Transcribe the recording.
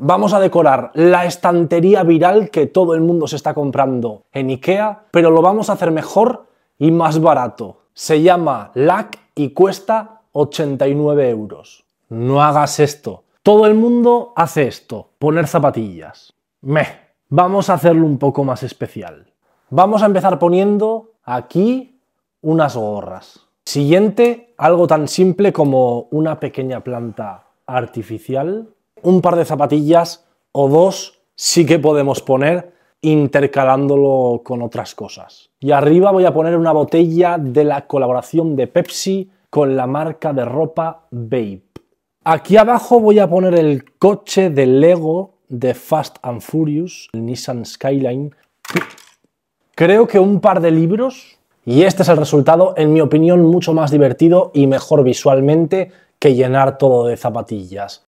Vamos a decorar la estantería viral que todo el mundo se está comprando en IKEA, pero lo vamos a hacer mejor y más barato. Se llama LAC y cuesta 89 euros. No hagas esto. Todo el mundo hace esto, poner zapatillas. Meh. Vamos a hacerlo un poco más especial. Vamos a empezar poniendo aquí unas gorras. Siguiente, algo tan simple como una pequeña planta artificial un par de zapatillas o dos sí que podemos poner intercalándolo con otras cosas. Y arriba voy a poner una botella de la colaboración de Pepsi con la marca de ropa Vape. Aquí abajo voy a poner el coche de Lego de Fast and Furious, el Nissan Skyline. Creo que un par de libros y este es el resultado, en mi opinión, mucho más divertido y mejor visualmente que llenar todo de zapatillas.